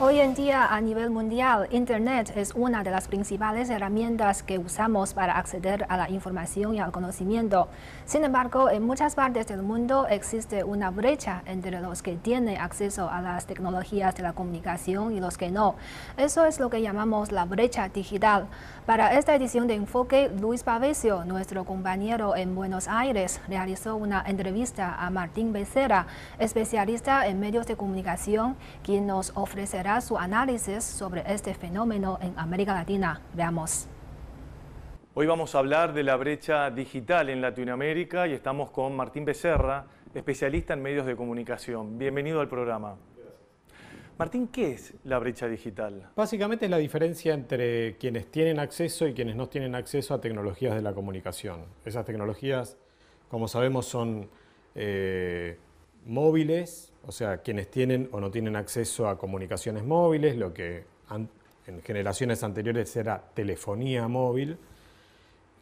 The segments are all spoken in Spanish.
Hoy en día a nivel mundial, Internet es una de las principales herramientas que usamos para acceder a la información y al conocimiento. Sin embargo, en muchas partes del mundo existe una brecha entre los que tienen acceso a las tecnologías de la comunicación y los que no. Eso es lo que llamamos la brecha digital. Para esta edición de Enfoque, Luis Pavesio, nuestro compañero en Buenos Aires, realizó una entrevista a Martín Becerra, especialista en medios de comunicación, quien nos ofrecerá su análisis sobre este fenómeno en América Latina. Veamos. Hoy vamos a hablar de la brecha digital en Latinoamérica y estamos con Martín Becerra, especialista en medios de comunicación. Bienvenido al programa. Martín, ¿qué es la brecha digital? Básicamente es la diferencia entre quienes tienen acceso y quienes no tienen acceso a tecnologías de la comunicación. Esas tecnologías, como sabemos, son eh, móviles, o sea, quienes tienen o no tienen acceso a comunicaciones móviles, lo que en generaciones anteriores era telefonía móvil,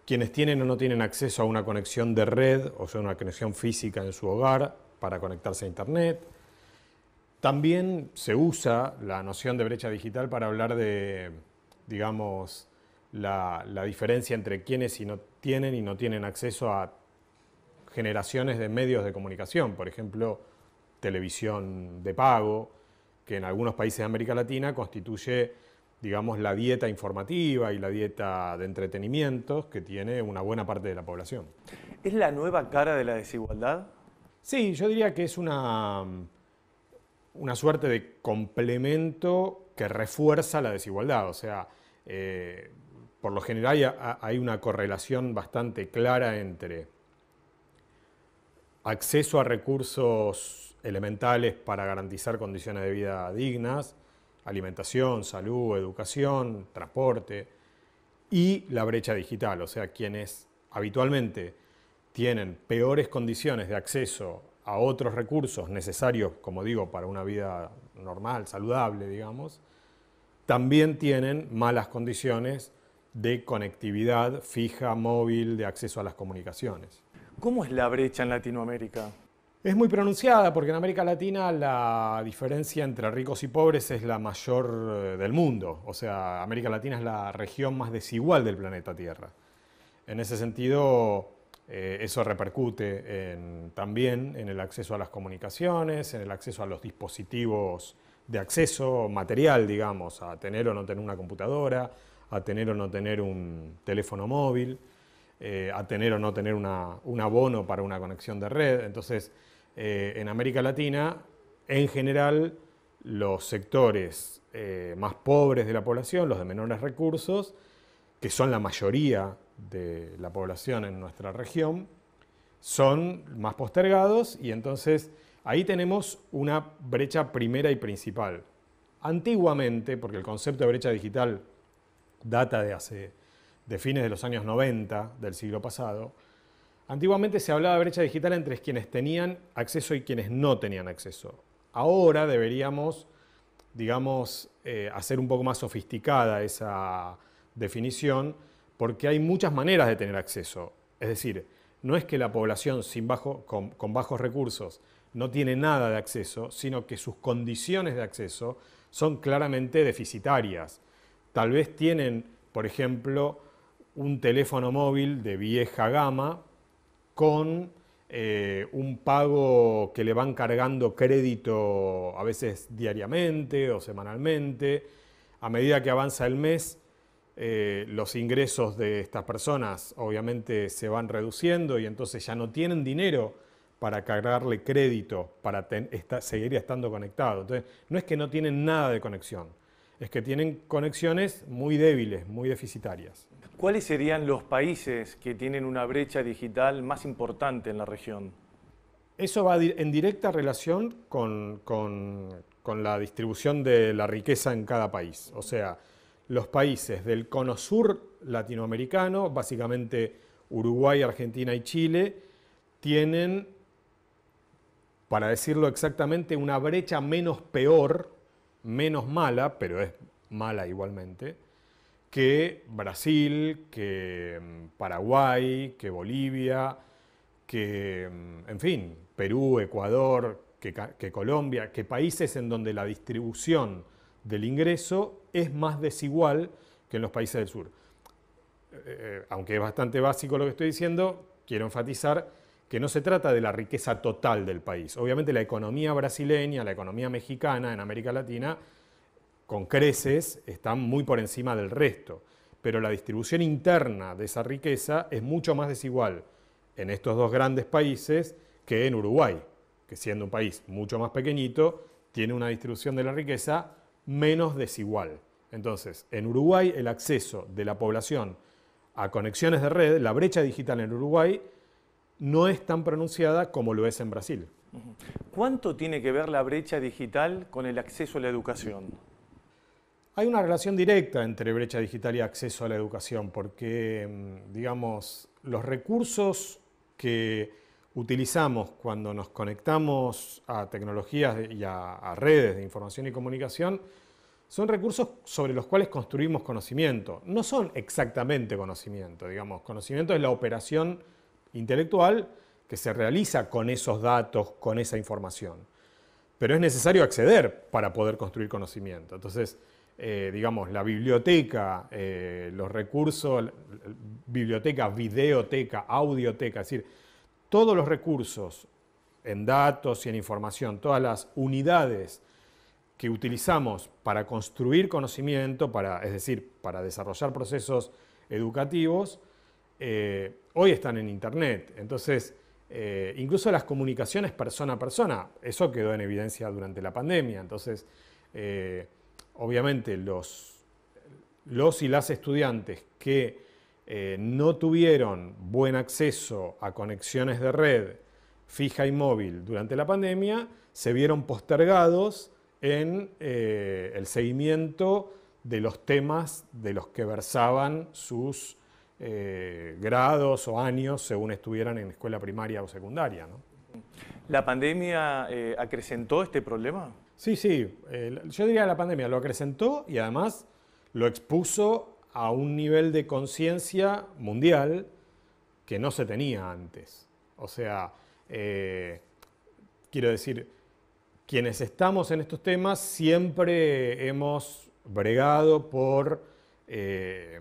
quienes tienen o no tienen acceso a una conexión de red, o sea, una conexión física en su hogar para conectarse a Internet, también se usa la noción de brecha digital para hablar de, digamos, la, diferencia entre quienes no tienen y no tienen acceso a generaciones de medios de comunicación, por ejemplo, televisión de pago, que en algunos países de América Latina constituye, digamos, la dieta informativa y la dieta de entretenimientos que tiene una buena parte de la población. ¿Es la nueva cara de la desigualdad? Sí, yo diría que es una una suerte de complemento que refuerza la desigualdad. O sea, eh, por lo general hay una correlación bastante clara entre acceso a recursos elementales para garantizar condiciones de vida dignas, alimentación, salud, educación, transporte, y la brecha digital, o sea, quienes habitualmente tienen peores condiciones de acceso a otros recursos necesarios, como digo, para una vida normal, saludable, digamos, también tienen malas condiciones de conectividad fija, móvil, de acceso a las comunicaciones. ¿Cómo es la brecha en Latinoamérica? Es muy pronunciada porque en América Latina la diferencia entre ricos y pobres es la mayor eh, del mundo. O sea, América Latina es la región más desigual del planeta Tierra. En ese sentido, eh, eso repercute también en el acceso a las comunicaciones, en el acceso a los dispositivos de acceso material, digamos, a tener o no tener una computadora, a tener o no tener un teléfono móvil, eh, a tener o no tener un abono para una conexión de red. Entonces, eh, en América Latina, en general, los sectores más pobres de la población, los de menores recursos, que son la mayoría de la población en nuestra región son más postergados y entonces ahí tenemos una brecha primera y principal. Antiguamente, porque el concepto de brecha digital data de hace fines de los años 90 del siglo pasado, antiguamente se hablaba de brecha digital entre quienes tenían acceso y quienes no tenían acceso. Ahora deberíamos, digamos, eh, hacer un poco más sofisticada esa definición porque hay muchas maneras de tener acceso. Es decir, no es que la población con, bajos recursos no tiene nada de acceso, sino que sus condiciones de acceso son claramente deficitarias. Tal vez tienen, por ejemplo, un teléfono móvil de vieja gama con eh, un pago que le van cargando crédito a veces diariamente o semanalmente. A medida que avanza el mes, eh, los ingresos de estas personas obviamente se van reduciendo y entonces ya no tienen dinero para cargarle crédito, para seguir estando conectado. Entonces, no es que no tienen nada de conexión, es que tienen conexiones muy débiles, muy deficitarias. ¿Cuáles serían los países que tienen una brecha digital más importante en la región? Eso va en directa relación con, con la distribución de la riqueza en cada país. O sea, los países del cono sur latinoamericano, básicamente Uruguay, Argentina y Chile, tienen, para decirlo exactamente, una brecha menos peor, menos mala, pero es mala igualmente, que Brasil, que mm, Paraguay, que Bolivia, que, mm, en fin, Perú, Ecuador, que, Colombia, que países en donde la distribución del ingreso es más desigual que en los países del sur. Eh, eh, aunque es bastante básico lo que estoy diciendo, quiero enfatizar que no se trata de la riqueza total del país. Obviamente la economía brasileña, la economía mexicana en América Latina, con creces, están muy por encima del resto, pero la distribución interna de esa riqueza es mucho más desigual en estos dos grandes países que en Uruguay, que siendo un país mucho más pequeñito, tiene una distribución de la riqueza menos desigual. Entonces, en Uruguay el acceso de la población a conexiones de red, la brecha digital en Uruguay, no es tan pronunciada como lo es en Brasil. ¿Cuánto tiene que ver la brecha digital con el acceso a la educación? Hay una relación directa entre brecha digital y acceso a la educación, porque, mm, digamos, los recursos que utilizamos cuando nos conectamos a tecnologías y a, redes de información y comunicación son recursos sobre los cuales construimos conocimiento. No son exactamente conocimiento, digamos. Conocimiento es la operación intelectual que se realiza con esos datos, con esa información. Pero es necesario acceder para poder construir conocimiento. Entonces, eh, digamos, la biblioteca, eh, los recursos, biblioteca, videoteca, audioteca, es decir, todos los recursos en datos y en información, todas las unidades que utilizamos para construir conocimiento, para, es decir, para desarrollar procesos educativos, eh, hoy están en Internet. Entonces, eh, incluso las comunicaciones persona a persona, eso quedó en evidencia durante la pandemia. Entonces, eh, obviamente los, los y las estudiantes que no tuvieron buen acceso a conexiones de red fija y móvil durante la pandemia, se vieron postergados en eh, el seguimiento de los temas de los que versaban sus eh, grados o años según estuvieran en escuela primaria o secundaria. ¿La pandemia eh, acrecentó este problema? Sí, sí. yo diría la pandemia lo acrecentó y además lo expuso a un nivel de conciencia mundial que no se tenía antes. O sea, quiero decir, quienes estamos en estos temas siempre hemos bregado por, eh,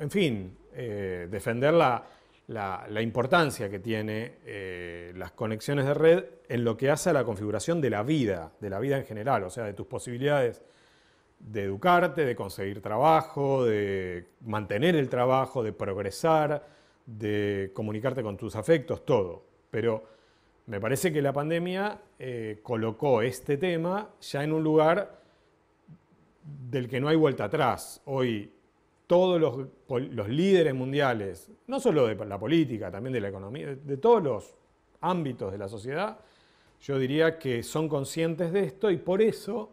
en fin, eh, defender la, importancia que tiene eh, las conexiones de red en lo que hace a la configuración de la vida, de la vida en general, o sea, de tus posibilidades de educarte, de conseguir trabajo, de mantener el trabajo, de progresar, de comunicarte con tus afectos, todo. Pero me parece que la pandemia eh, colocó este tema ya en un lugar del que no hay vuelta atrás. Hoy todos los, líderes mundiales, no solo de la política, también de la economía, de todos los ámbitos de la sociedad, yo diría que son conscientes de esto y por eso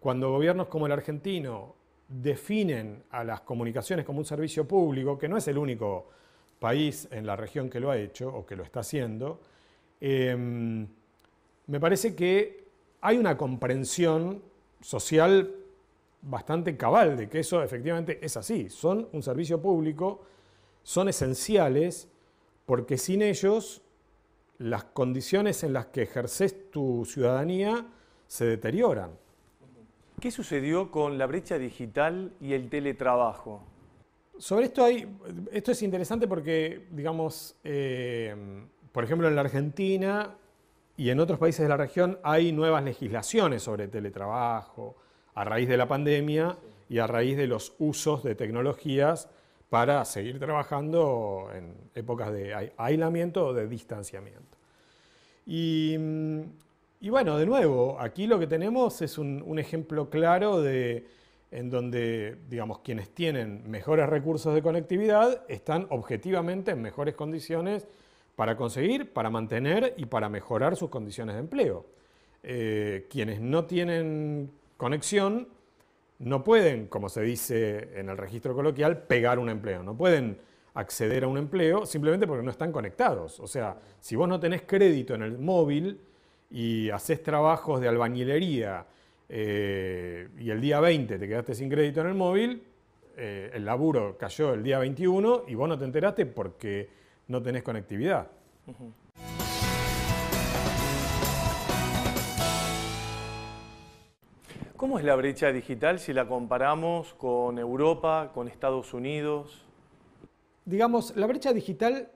cuando gobiernos como el argentino definen a las comunicaciones como un servicio público, que no es el único país en la región que lo ha hecho o que lo está haciendo, Em, me parece que hay una comprensión social bastante cabal de que eso efectivamente es así. Son un servicio público, son esenciales, porque sin ellos las condiciones en las que ejerces tu ciudadanía se deterioran. ¿Qué sucedió con la brecha digital y el teletrabajo? Sobre esto hay, esto es interesante porque, digamos, eh, por ejemplo, en la Argentina y en otros países de la región hay nuevas legislaciones sobre teletrabajo a raíz de la pandemia y a raíz de los usos de tecnologías para seguir trabajando en épocas de aislamiento o de distanciamiento. Y, bueno, de nuevo, aquí lo que tenemos es un, ejemplo claro de en donde, digamos, quienes tienen mejores recursos de conectividad están objetivamente en mejores condiciones para conseguir, para mantener y para mejorar sus condiciones de empleo. Eh, quienes no tienen conexión no pueden, como se dice en el registro coloquial, pegar un empleo, no pueden acceder a un empleo simplemente porque no están conectados. O sea, si vos no tenés crédito en el móvil y haces trabajos de albañilería eh, y el día 20 te quedaste sin crédito en el móvil, eh, el laburo cayó el día 21 y vos no te enteraste porque no tenés conectividad. ¿Cómo es la brecha digital si la comparamos con Europa, con Estados Unidos? Digamos, la brecha digital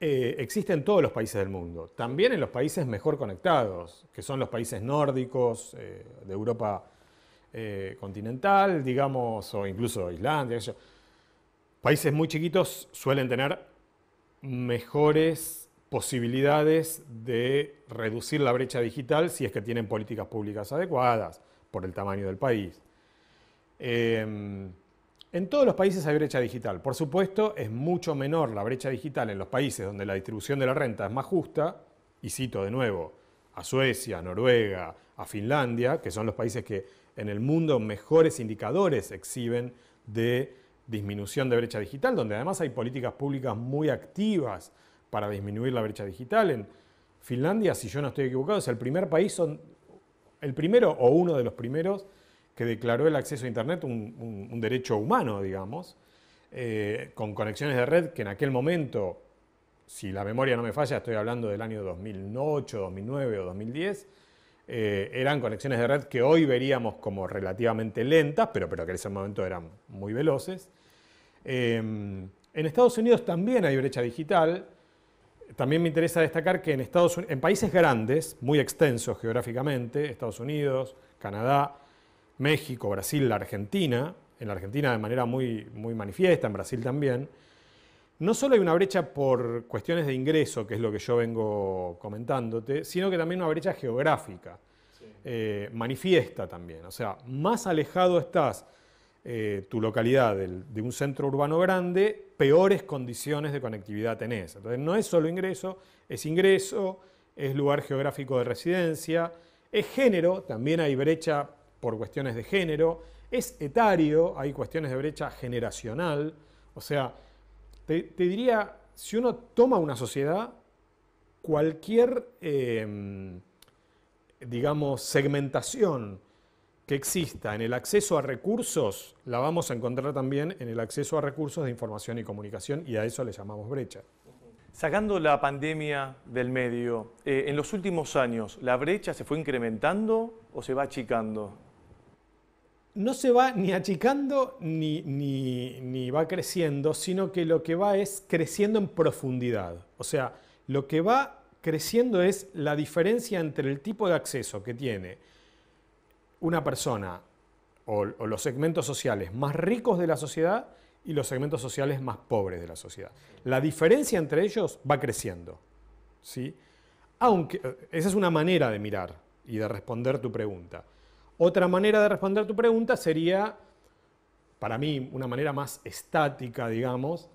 eh, existe en todos los países del mundo, también en los países mejor conectados, que son los países nórdicos, eh, de Europa eh, continental, digamos, o incluso Islandia. Países muy chiquitos suelen tener mejores posibilidades de reducir la brecha digital si es que tienen políticas públicas adecuadas por el tamaño del país. Em, en todos los países hay brecha digital. Por supuesto, es mucho menor la brecha digital en los países donde la distribución de la renta es más justa, y cito de nuevo a Suecia, a Noruega, a Finlandia, que son los países que en el mundo mejores indicadores exhiben de disminución de brecha digital, donde además hay políticas públicas muy activas para disminuir la brecha digital. En Finlandia, si yo no estoy equivocado, es el primer país, son el primero o uno de los primeros que declaró el acceso a Internet un, derecho humano, digamos, eh, con conexiones de red que en aquel momento, si la memoria no me falla, estoy hablando del año 2008, 2009 o 2010, eh, eran conexiones de red que hoy veríamos como relativamente lentas, pero, pero que en ese momento eran muy veloces. Em, en Estados Unidos también hay brecha digital. También me interesa destacar que en, Estados, en países grandes, muy extensos geográficamente, Estados Unidos, Canadá, México, Brasil, la Argentina, en la Argentina de manera muy, muy manifiesta, en Brasil también, no solo hay una brecha por cuestiones de ingreso, que es lo que yo vengo comentándote, sino que también una brecha geográfica, eh, manifiesta también. O sea, más alejado estás eh, tu localidad de un centro urbano grande, peores condiciones de conectividad tenés. Entonces no es solo ingreso, es ingreso, es lugar geográfico de residencia, es género, también hay brecha por cuestiones de género, es etario, hay cuestiones de brecha generacional. O sea, te, diría, si uno toma una sociedad, cualquier, eh, digamos, segmentación, que exista en el acceso a recursos, la vamos a encontrar también en el acceso a recursos de información y comunicación, y a eso le llamamos brecha. Sacando la pandemia del medio, eh, en los últimos años, ¿la brecha se fue incrementando o se va achicando? No se va ni achicando ni va creciendo, sino que lo que va es creciendo en profundidad. O sea, lo que va creciendo es la diferencia entre el tipo de acceso que tiene una persona o, los segmentos sociales más ricos de la sociedad y los segmentos sociales más pobres de la sociedad. La diferencia entre ellos va creciendo. ¿sí? Aunque eh, esa es una manera de mirar y de responder tu pregunta. Otra manera de responder tu pregunta sería, para mí, una manera más estática, digamos,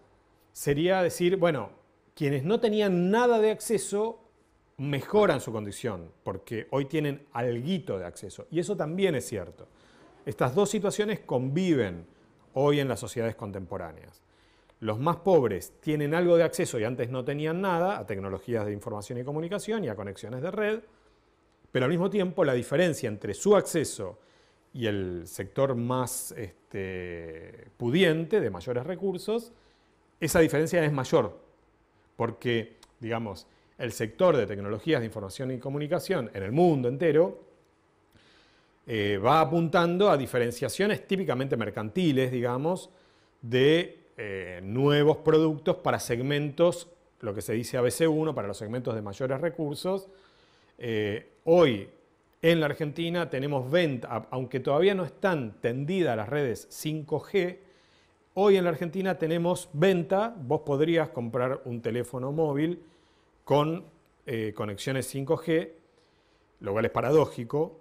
sería decir, bueno, quienes no tenían nada de acceso mejoran su condición porque hoy tienen alguito de acceso. Y eso también es cierto. Estas dos situaciones conviven hoy en las sociedades contemporáneas. Los más pobres tienen algo de acceso y antes no tenían nada a tecnologías de información y comunicación y a conexiones de red, pero al mismo tiempo la diferencia entre su acceso y el sector más este, pudiente, de mayores recursos, esa diferencia es mayor, porque, digamos, el sector de tecnologías de información y comunicación en el mundo entero eh, va apuntando a diferenciaciones típicamente mercantiles, digamos, de eh, nuevos productos para segmentos, lo que se dice ABC1, para los segmentos de mayores recursos. Eh, hoy en la Argentina tenemos venta, aunque todavía no están tendidas las redes 5G, hoy en la Argentina tenemos venta, vos podrías comprar un teléfono móvil con eh, conexiones 5G, lo cual es paradójico,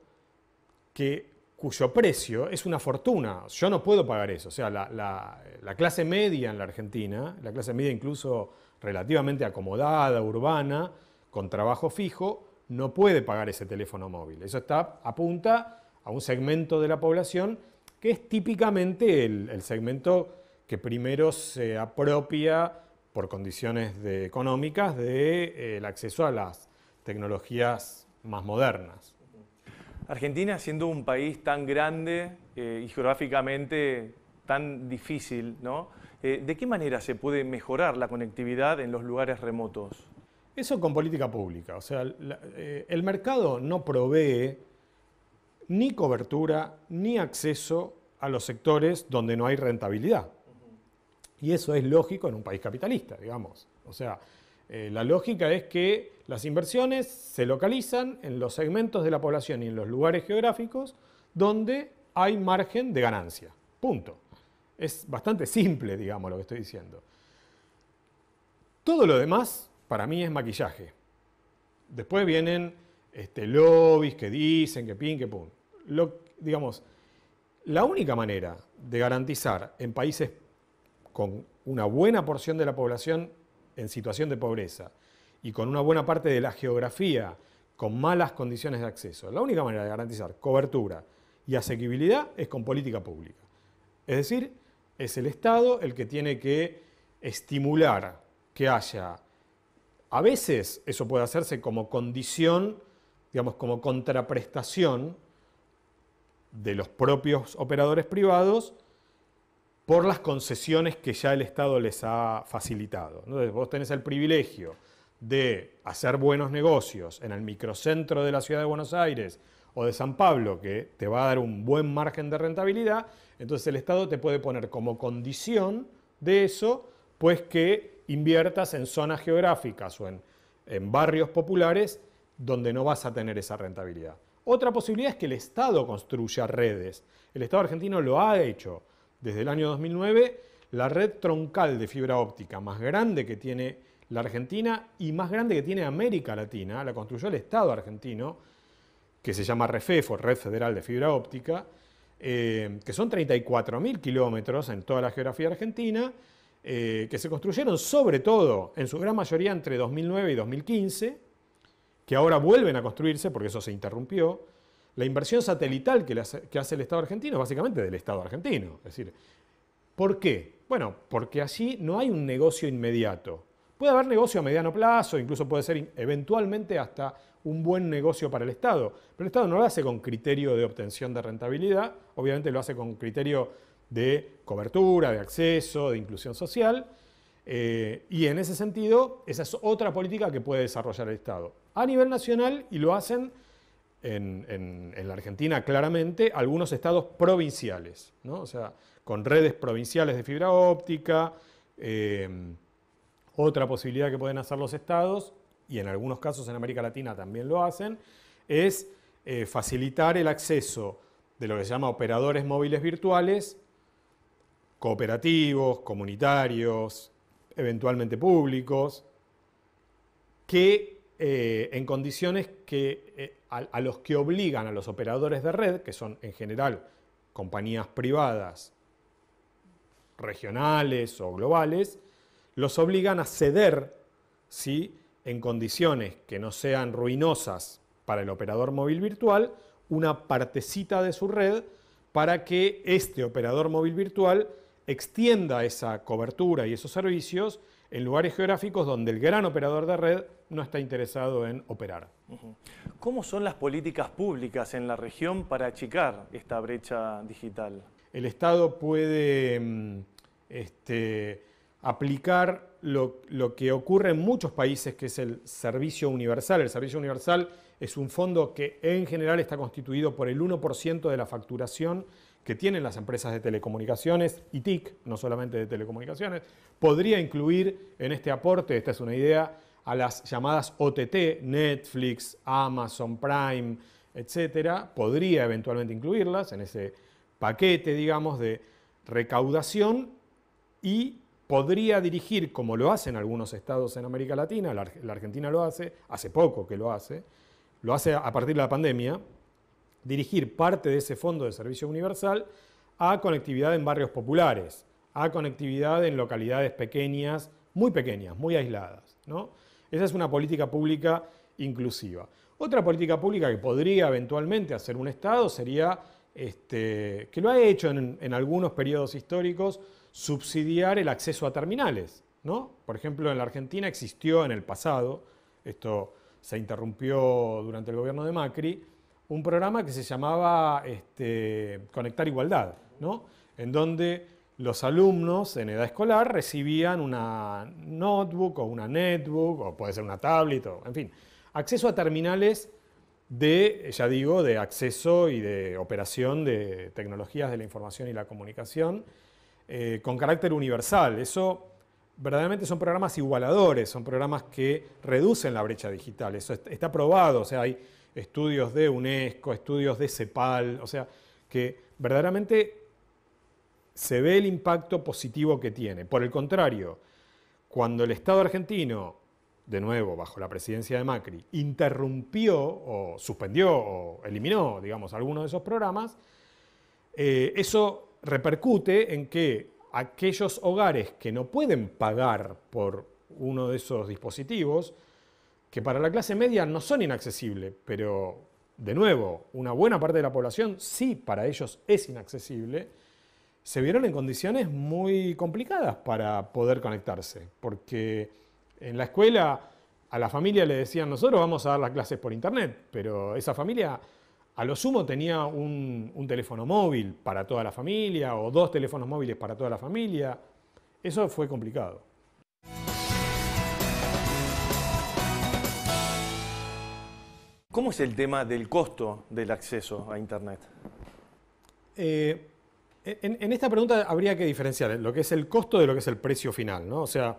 que, cuyo precio es una fortuna. Yo no puedo pagar eso. O sea, la, clase media en la Argentina, la clase media incluso relativamente acomodada, urbana, con trabajo fijo, no puede pagar ese teléfono móvil. Eso está, apunta a un segmento de la población que es típicamente el segmento que primero se apropia por condiciones económicas del de, eh, acceso a las tecnologías más modernas. Argentina, siendo un país tan grande eh, y geográficamente tan difícil, eh, ¿de qué manera se puede mejorar la conectividad en los lugares remotos? Eso con política pública. O sea, el mercado no provee ni cobertura ni acceso a los sectores donde no hay rentabilidad. Y eso es lógico en un país capitalista, digamos. O sea, eh, la lógica es que las inversiones se localizan en los segmentos de la población y en los lugares geográficos donde hay margen de ganancia. Punto. Es bastante simple, digamos, lo que estoy diciendo. Todo lo demás para mí es maquillaje. Después vienen este, lobbies que dicen que pin, que pum. Lo, digamos, la única manera de garantizar en países con una buena porción de la población en situación de pobreza y con una buena parte de la geografía con malas condiciones de acceso. La única manera de garantizar cobertura y asequibilidad es con política pública. Es decir, es el Estado el que tiene que estimular que haya, a veces eso puede hacerse como condición, digamos, como contraprestación de los propios operadores privados por las concesiones que ya el Estado les ha facilitado. Entonces vos tenés el privilegio de hacer buenos negocios en el microcentro de la ciudad de Buenos Aires o de San Pablo, que te va a dar un buen margen de rentabilidad, entonces el Estado te puede poner como condición de eso, pues que inviertas en zonas geográficas o en, en barrios populares donde no vas a tener esa rentabilidad. Otra posibilidad es que el Estado construya redes. El Estado argentino lo ha hecho desde el año 2009 la red troncal de fibra óptica más grande que tiene la Argentina y más grande que tiene América Latina, la construyó el Estado argentino, que se llama REFEFO, Red Federal de Fibra Óptica, eh, que son 34.000 kilómetros en toda la geografía argentina, eh, que se construyeron sobre todo, en su gran mayoría, entre 2009 y 2015, que ahora vuelven a construirse porque eso se interrumpió, la inversión satelital que, hace, el Estado argentino es básicamente del Estado argentino. Es decir, ¿por qué? Bueno, porque allí no hay un negocio inmediato. Puede haber negocio a mediano plazo, incluso puede ser eventualmente hasta un buen negocio para el Estado, pero el Estado no lo hace con criterio de obtención de rentabilidad, obviamente lo hace con criterio de cobertura, de acceso, de inclusión social, eh, y en ese sentido, esa es otra política que puede desarrollar el Estado a nivel nacional y lo hacen en, la Argentina claramente algunos estados provinciales, o sea, con redes provinciales de fibra óptica, eh, otra posibilidad que pueden hacer los estados, y en algunos casos en América Latina también lo hacen, es eh, facilitar el acceso de lo que se llama operadores móviles virtuales, cooperativos, comunitarios, eventualmente públicos, que eh, en condiciones que a, los que obligan a los operadores de red, que son en general compañías privadas regionales o globales, los obligan a ceder ¿sí? en condiciones que no sean ruinosas para el operador móvil virtual una partecita de su red para que este operador móvil virtual extienda esa cobertura y esos servicios en lugares geográficos donde el gran operador de red no está interesado en operar. ¿Cómo son las políticas públicas en la región para achicar esta brecha digital? El Estado puede mm, este, aplicar lo, lo, que ocurre en muchos países, que es el servicio universal. El servicio universal es un fondo que en general está constituido por el 1% de la facturación que tienen las empresas de telecomunicaciones y TIC, no solamente de telecomunicaciones, podría incluir en este aporte, esta es una idea, a las llamadas OTT, Netflix, Amazon Prime, etcétera, podría eventualmente incluirlas en ese paquete, digamos, de recaudación y podría dirigir, como lo hacen algunos estados en América Latina, la, Argentina lo hace, hace poco que lo hace, lo hace a partir de la pandemia, dirigir parte de ese fondo de servicio universal a conectividad en barrios populares, a conectividad en localidades pequeñas, muy pequeñas, muy aisladas. Esa es una política pública inclusiva. Otra política pública que podría eventualmente hacer un Estado sería, este, que lo ha hecho en, algunos periodos históricos, subsidiar el acceso a terminales. Por ejemplo, en la Argentina existió en el pasado, esto se interrumpió durante el gobierno de Macri, un programa que se llamaba este, Conectar Igualdad, en donde los alumnos en edad escolar recibían una notebook o una netbook, o puede ser una tablet, o, en fin, acceso a terminales de, ya digo, de acceso y de operación de tecnologías de la información y la comunicación eh, con carácter universal. Eso verdaderamente son programas igualadores, son programas que reducen la brecha digital. Eso está probado, o sea, hay estudios de UNESCO, estudios de CEPAL, o sea, que verdaderamente se ve el impacto positivo que tiene. Por el contrario, cuando el Estado argentino, de nuevo bajo la presidencia de Macri, interrumpió o suspendió o eliminó, digamos, algunos de esos programas, eh, eso repercute en que aquellos hogares que no pueden pagar por uno de esos dispositivos, que para la clase media no son inaccesibles, pero de nuevo, una buena parte de la población sí para ellos es inaccesible, se vieron en condiciones muy complicadas para poder conectarse, porque en la escuela a la familia le decían, nosotros vamos a dar las clases por internet, pero esa familia a lo sumo tenía un, un, teléfono móvil para toda la familia o dos teléfonos móviles para toda la familia. Eso fue complicado. ¿Cómo es el tema del costo del acceso a Internet? Eh, en, esta pregunta habría que diferenciar eh, lo que es el costo de lo que es el precio final, O sea,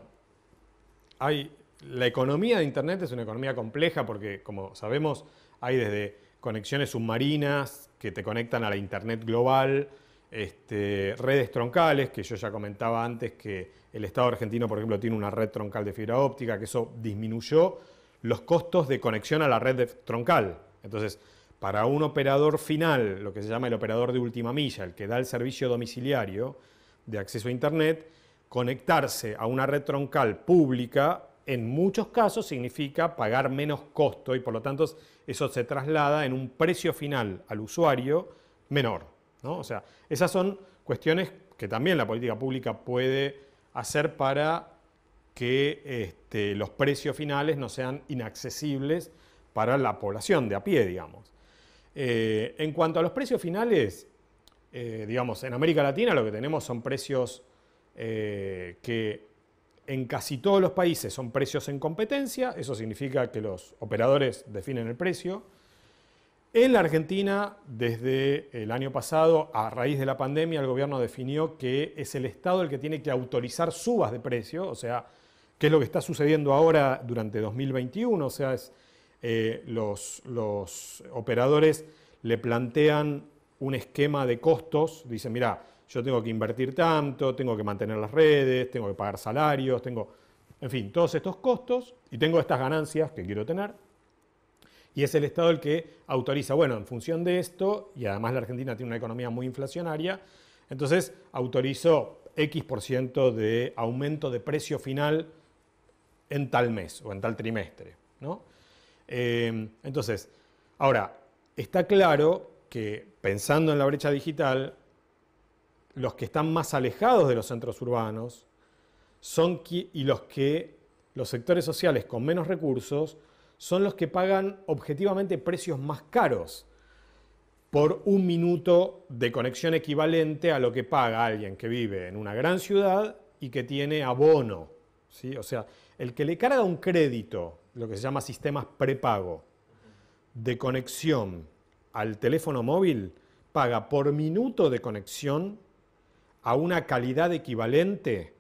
hay, la economía de Internet es una economía compleja porque, como sabemos, hay desde conexiones submarinas que te conectan a la Internet global, este, redes troncales, que yo ya comentaba antes que el Estado argentino, por ejemplo, tiene una red troncal de fibra óptica, que eso disminuyó los costos de conexión a la red troncal. Entonces, para un operador final, lo que se llama el operador de última milla, el que da el servicio domiciliario de acceso a Internet, conectarse a una red troncal pública en muchos casos significa pagar menos costo y por lo tanto eso se traslada en un precio final al usuario menor. ¿no? O sea, esas son cuestiones que también la política pública puede hacer para que este, los precios finales no sean inaccesibles para la población de a pie, digamos. Eh, en cuanto a los precios finales, eh, digamos, en América Latina lo que tenemos son precios eh, que en casi todos los países son precios en competencia, eso significa que los operadores definen el precio. En la Argentina, desde el año pasado, a raíz de la pandemia, el gobierno definió que es el Estado el que tiene que autorizar subas de precio, o sea, Qué es lo que está sucediendo ahora durante 2021, o sea, es, eh, los, operadores le plantean un esquema de costos, dicen, mira, yo tengo que invertir tanto, tengo que mantener las redes, tengo que pagar salarios, tengo, en fin, todos estos costos y tengo estas ganancias que quiero tener. Y es el Estado el que autoriza, bueno, en función de esto, y además la Argentina tiene una economía muy inflacionaria, entonces autorizó X% ciento de aumento de precio final en tal mes o en tal trimestre. ¿no? Eh, entonces, ahora, está claro que pensando en la brecha digital, los que están más alejados de los centros urbanos son y los que los sectores sociales con menos recursos son los que pagan objetivamente precios más caros por un minuto de conexión equivalente a lo que paga alguien que vive en una gran ciudad y que tiene abono. ¿sí? O sea, el que le carga un crédito, lo que se llama sistemas prepago, de conexión al teléfono móvil, paga por minuto de conexión a una calidad equivalente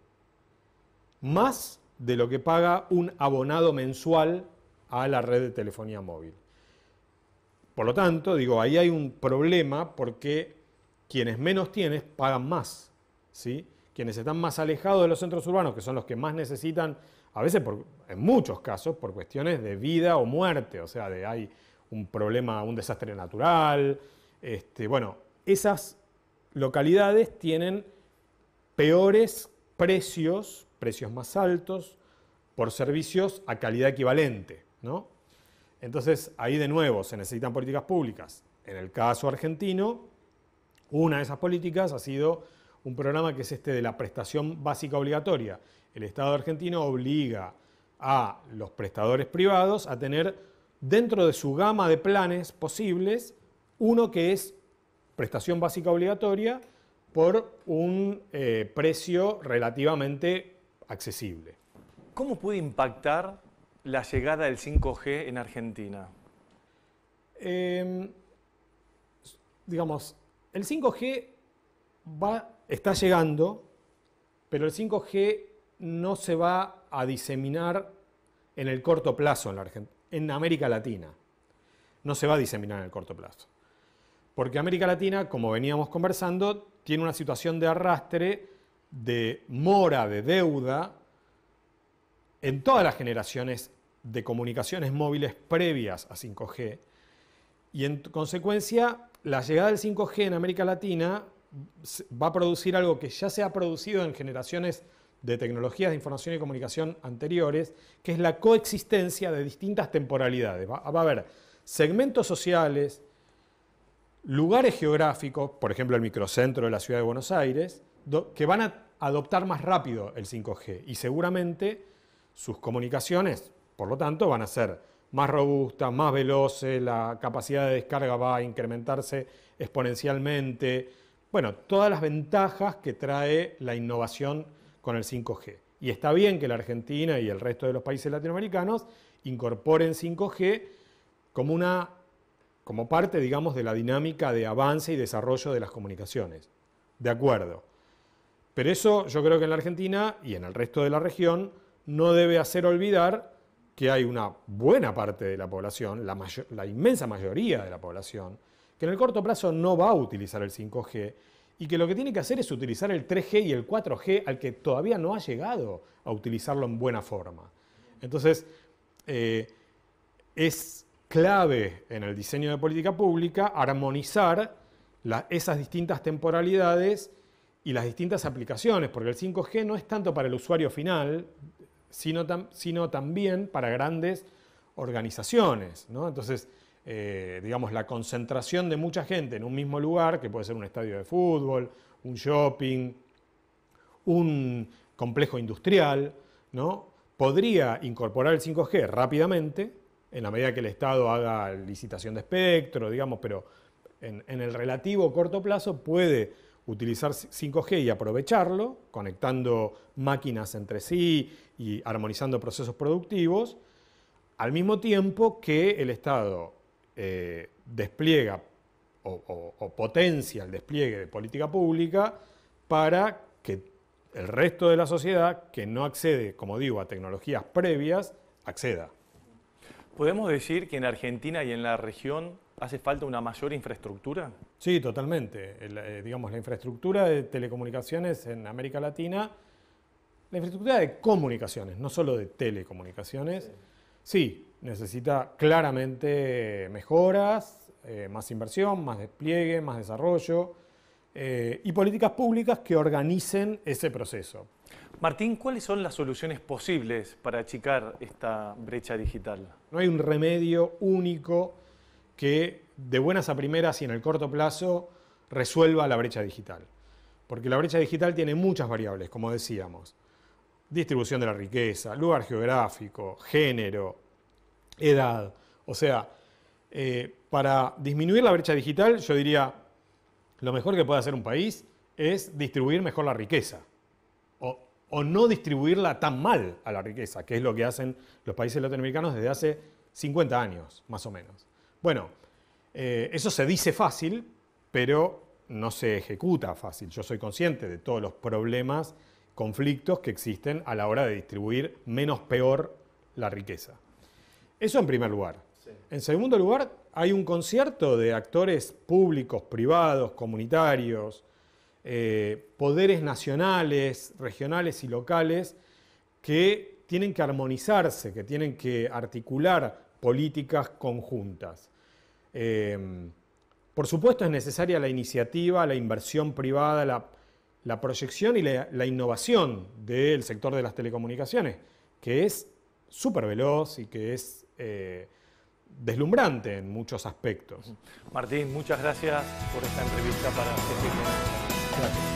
más de lo que paga un abonado mensual a la red de telefonía móvil. Por lo tanto, digo, ahí hay un problema porque quienes menos tienes pagan más. ¿sí? quienes están más alejados de los centros urbanos, que son los que más necesitan, a veces en muchos casos, por cuestiones de vida o muerte, o sea, de hay un problema, un desastre natural. Este, bueno, esas localidades tienen peores precios, precios más altos, por servicios a calidad equivalente. Entonces, ahí de nuevo se necesitan políticas públicas. En el caso argentino, una de esas políticas ha sido un programa que es este de la prestación básica obligatoria. El Estado argentino obliga a los prestadores privados a tener dentro de su gama de planes posibles uno que es prestación básica obligatoria por un eh, precio relativamente accesible. ¿Cómo puede impactar la llegada del 5G en Argentina? Em, digamos, el 5G va está llegando, pero el 5G no se va a diseminar en el corto plazo en, América Latina. No se va a diseminar en el corto plazo. Porque América Latina, como veníamos conversando, tiene una situación de arrastre, de mora, de deuda, en todas las generaciones de comunicaciones móviles previas a 5G. Y en consecuencia, la llegada del 5G en América Latina va a producir algo que ya se ha producido en generaciones de tecnologías de información y comunicación anteriores, que es la coexistencia de distintas temporalidades. Va, a haber segmentos sociales, lugares geográficos, por ejemplo el microcentro de la ciudad de Buenos Aires, que van a adoptar más rápido el 5G y seguramente sus comunicaciones, por lo tanto, van a ser más robustas, más veloces, la capacidad de descarga va a incrementarse exponencialmente, bueno, todas las ventajas que trae la innovación con el 5G. Y está bien que la Argentina y el resto de los países latinoamericanos incorporen 5G como una como parte, digamos, de la dinámica de avance y desarrollo de las comunicaciones. De acuerdo. Pero eso yo creo que en la Argentina y en el resto de la región no debe hacer olvidar que hay una buena parte de la población, la inmensa mayoría de la población, que en el corto plazo no va a utilizar el 5G y que lo que tiene que hacer es utilizar el 3G y el 4G al que todavía no ha llegado a utilizarlo en buena forma. Entonces, eh, es clave en el diseño de política pública armonizar esas distintas temporalidades y las distintas aplicaciones, porque el 5G no es tanto para el usuario final, sino, sino también para grandes organizaciones. ¿no? Entonces, eh, digamos, la concentración de mucha gente en un mismo lugar, que puede ser un estadio de fútbol, un shopping, un complejo industrial, ¿no? podría incorporar el 5G rápidamente, en la medida que el Estado haga licitación de espectro, digamos, pero en el relativo corto plazo puede utilizar 5G y aprovecharlo, conectando máquinas entre sí y armonizando procesos productivos, al mismo tiempo que el Estado eh, despliega o, potencia el despliegue de política pública para que el resto de la sociedad que no accede, como digo, a tecnologías previas, acceda. ¿Podemos decir que en Argentina y en la región hace falta una mayor infraestructura? Sí, totalmente. Eh, digamos, la infraestructura de telecomunicaciones en América Latina, la infraestructura de comunicaciones, no solo de telecomunicaciones, sí necesita claramente mejoras, eh, más inversión, más despliegue, más desarrollo eh, y políticas públicas que organicen ese proceso. Martín, ¿cuáles son las soluciones posibles para achicar esta brecha digital? No hay un remedio único que de buenas a primeras y en el corto plazo resuelva la brecha digital. Porque la brecha digital tiene muchas variables, como decíamos. Distribución de la riqueza, lugar geográfico, género, edad. O sea, eh, para disminuir la brecha digital, yo diría, lo mejor que puede hacer un país es distribuir mejor la riqueza. O, no distribuirla tan mal a la riqueza, que es lo que hacen los países latinoamericanos desde hace 50 años, más o menos. Bueno, eh, eso se dice fácil, pero no se ejecuta fácil. Yo soy consciente de todos los problemas, conflictos que existen a la hora de distribuir menos peor la riqueza. Eso en primer lugar. En segundo lugar, hay un concierto de actores públicos, privados, comunitarios, eh, poderes nacionales, regionales y locales que tienen que armonizarse, que tienen que articular políticas conjuntas. Eh, por supuesto es necesaria la iniciativa, la inversión privada, la, proyección y la innovación del sector de las telecomunicaciones, que es súper veloz y que es eh, deslumbrante en muchos aspectos. Martín, muchas gracias por esta entrevista para este Gracias.